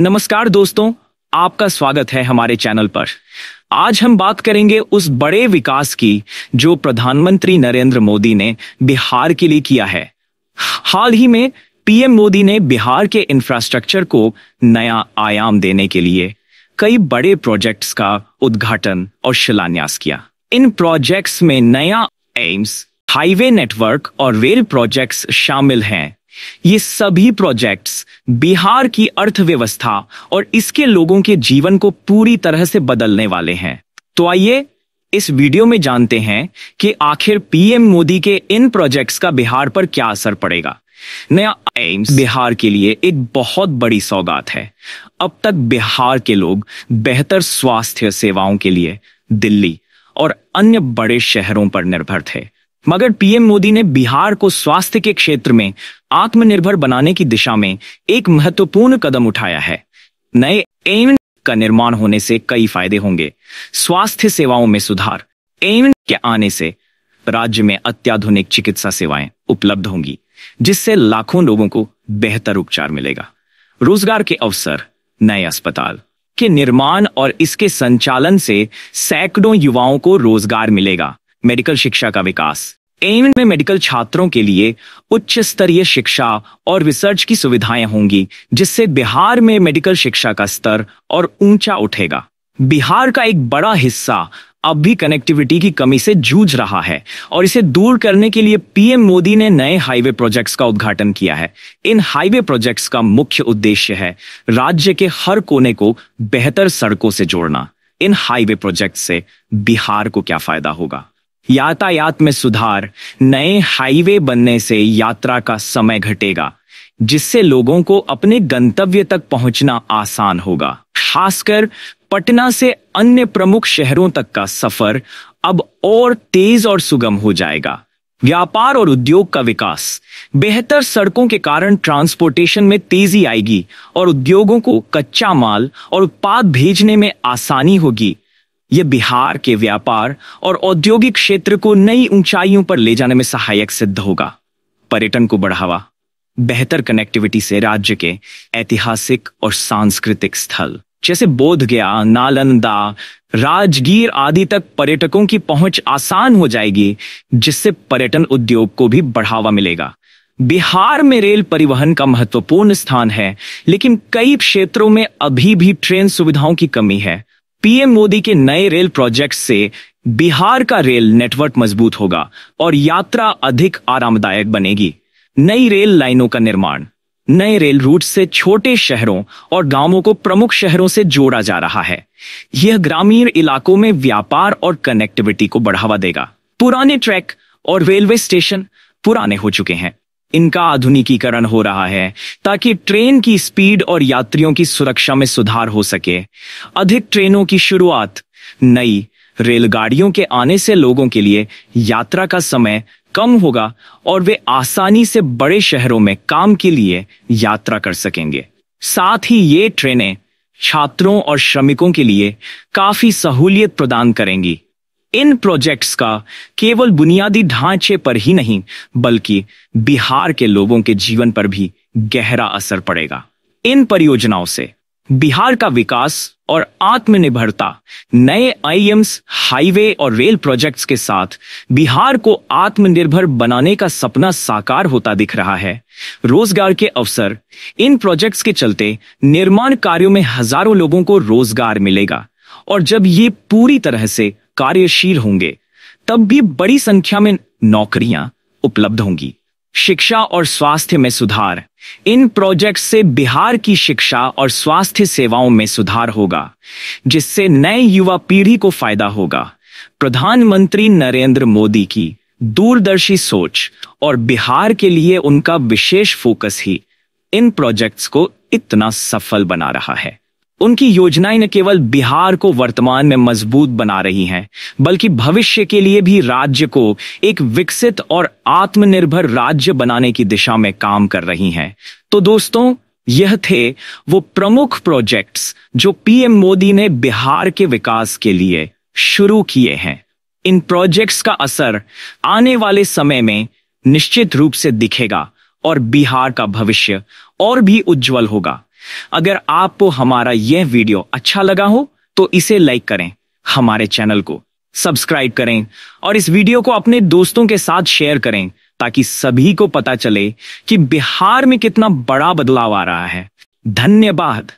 नमस्कार दोस्तों आपका स्वागत है हमारे चैनल पर आज हम बात करेंगे उस बड़े विकास की जो प्रधानमंत्री नरेंद्र मोदी ने बिहार के लिए किया है हाल ही में पीएम मोदी ने बिहार के इंफ्रास्ट्रक्चर को नया आयाम देने के लिए कई बड़े प्रोजेक्ट्स का उद्घाटन और शिलान्यास किया इन प्रोजेक्ट्स में नया एम्स हाईवे नेटवर्क और रेल प्रोजेक्ट्स शामिल हैं ये सभी प्रोजेक्ट्स बिहार की अर्थव्यवस्था और इसके लोगों के जीवन को पूरी तरह से बदलने वाले हैं तो आइए इस वीडियो में जानते हैं कि आखिर पीएम मोदी के इन प्रोजेक्ट्स का बिहार पर क्या असर पड़ेगा नया एम्स बिहार के लिए एक बहुत बड़ी सौगात है अब तक बिहार के लोग बेहतर स्वास्थ्य सेवाओं के लिए दिल्ली और अन्य बड़े शहरों पर निर्भर थे मगर पीएम मोदी ने बिहार को स्वास्थ्य के क्षेत्र में आत्मनिर्भर बनाने की दिशा में एक महत्वपूर्ण कदम उठाया है नए एम्स का निर्माण होने से कई फायदे होंगे स्वास्थ्य सेवाओं में सुधार एम्स के आने से राज्य में अत्याधुनिक चिकित्सा सेवाएं उपलब्ध होंगी जिससे लाखों लोगों को बेहतर उपचार मिलेगा रोजगार के अवसर नए अस्पताल के निर्माण और इसके संचालन से सैकड़ों युवाओं को रोजगार मिलेगा मेडिकल शिक्षा का विकास एम्स में मेडिकल छात्रों के लिए उच्च स्तरीय शिक्षा और रिसर्च की सुविधाएं होंगी जिससे बिहार में मेडिकल शिक्षा का स्तर और ऊंचा उठेगा बिहार का एक बड़ा हिस्सा अब भी कनेक्टिविटी की कमी से जूझ रहा है और इसे दूर करने के लिए पीएम मोदी ने नए हाईवे प्रोजेक्ट्स का उद्घाटन किया है इन हाईवे प्रोजेक्ट्स का मुख्य उद्देश्य है राज्य के हर कोने को बेहतर सड़कों से जोड़ना इन हाईवे प्रोजेक्ट से बिहार को क्या फायदा होगा यातायात में सुधार नए हाईवे बनने से यात्रा का समय घटेगा जिससे लोगों को अपने गंतव्य तक पहुंचना आसान होगा खासकर पटना से अन्य प्रमुख शहरों तक का सफर अब और तेज और सुगम हो जाएगा व्यापार और उद्योग का विकास बेहतर सड़कों के कारण ट्रांसपोर्टेशन में तेजी आएगी और उद्योगों को कच्चा माल और उत्पाद भेजने में आसानी होगी यह बिहार के व्यापार और औद्योगिक क्षेत्र को नई ऊंचाइयों पर ले जाने में सहायक सिद्ध होगा पर्यटन को बढ़ावा बेहतर कनेक्टिविटी से राज्य के ऐतिहासिक और सांस्कृतिक स्थल जैसे बोध गया नालंदा राजगीर आदि तक पर्यटकों की पहुंच आसान हो जाएगी जिससे पर्यटन उद्योग को भी बढ़ावा मिलेगा बिहार में रेल परिवहन का महत्वपूर्ण स्थान है लेकिन कई क्षेत्रों में अभी भी ट्रेन सुविधाओं की कमी है पीएम मोदी के नए रेल प्रोजेक्ट से बिहार का रेल नेटवर्क मजबूत होगा और यात्रा अधिक आरामदायक बनेगी नई रेल लाइनों का निर्माण नए रेल रूट से छोटे शहरों और गांवों को प्रमुख शहरों से जोड़ा जा रहा है यह ग्रामीण इलाकों में व्यापार और कनेक्टिविटी को बढ़ावा देगा पुराने ट्रैक और रेलवे स्टेशन पुराने हो चुके हैं इनका आधुनिकीकरण हो रहा है ताकि ट्रेन की स्पीड और यात्रियों की सुरक्षा में सुधार हो सके अधिक ट्रेनों की शुरुआत नई रेलगाड़ियों के आने से लोगों के लिए यात्रा का समय कम होगा और वे आसानी से बड़े शहरों में काम के लिए यात्रा कर सकेंगे साथ ही ये ट्रेनें छात्रों और श्रमिकों के लिए काफी सहूलियत प्रदान करेंगी इन प्रोजेक्ट्स का केवल बुनियादी ढांचे पर ही नहीं बल्कि बिहार के लोगों के जीवन पर भी गहरा असर पड़ेगा इन परियोजनाओं से बिहार का विकास और आत्मनिर्भरता नए आईएम्स हाईवे और रेल प्रोजेक्ट्स के साथ बिहार को आत्मनिर्भर बनाने का सपना साकार होता दिख रहा है रोजगार के अवसर इन प्रोजेक्ट्स के चलते निर्माण कार्यों में हजारों लोगों को रोजगार मिलेगा और जब ये पूरी तरह से कार्यशील होंगे तब भी बड़ी संख्या में नौकरियां उपलब्ध होंगी शिक्षा और स्वास्थ्य में सुधार इन प्रोजेक्ट से बिहार की शिक्षा और स्वास्थ्य सेवाओं में सुधार होगा जिससे नए युवा पीढ़ी को फायदा होगा प्रधानमंत्री नरेंद्र मोदी की दूरदर्शी सोच और बिहार के लिए उनका विशेष फोकस ही इन प्रोजेक्ट्स को इतना सफल बना रहा है उनकी योजनाएं न केवल बिहार को वर्तमान में मजबूत बना रही हैं, बल्कि भविष्य के लिए भी राज्य को एक विकसित और आत्मनिर्भर राज्य बनाने की दिशा में काम कर रही हैं। तो दोस्तों यह थे वो प्रमुख प्रोजेक्ट्स जो पीएम मोदी ने बिहार के विकास के लिए शुरू किए हैं इन प्रोजेक्ट्स का असर आने वाले समय में निश्चित रूप से दिखेगा और बिहार का भविष्य और भी उज्जवल होगा अगर आपको हमारा यह वीडियो अच्छा लगा हो तो इसे लाइक करें हमारे चैनल को सब्सक्राइब करें और इस वीडियो को अपने दोस्तों के साथ शेयर करें ताकि सभी को पता चले कि बिहार में कितना बड़ा बदलाव आ रहा है धन्यवाद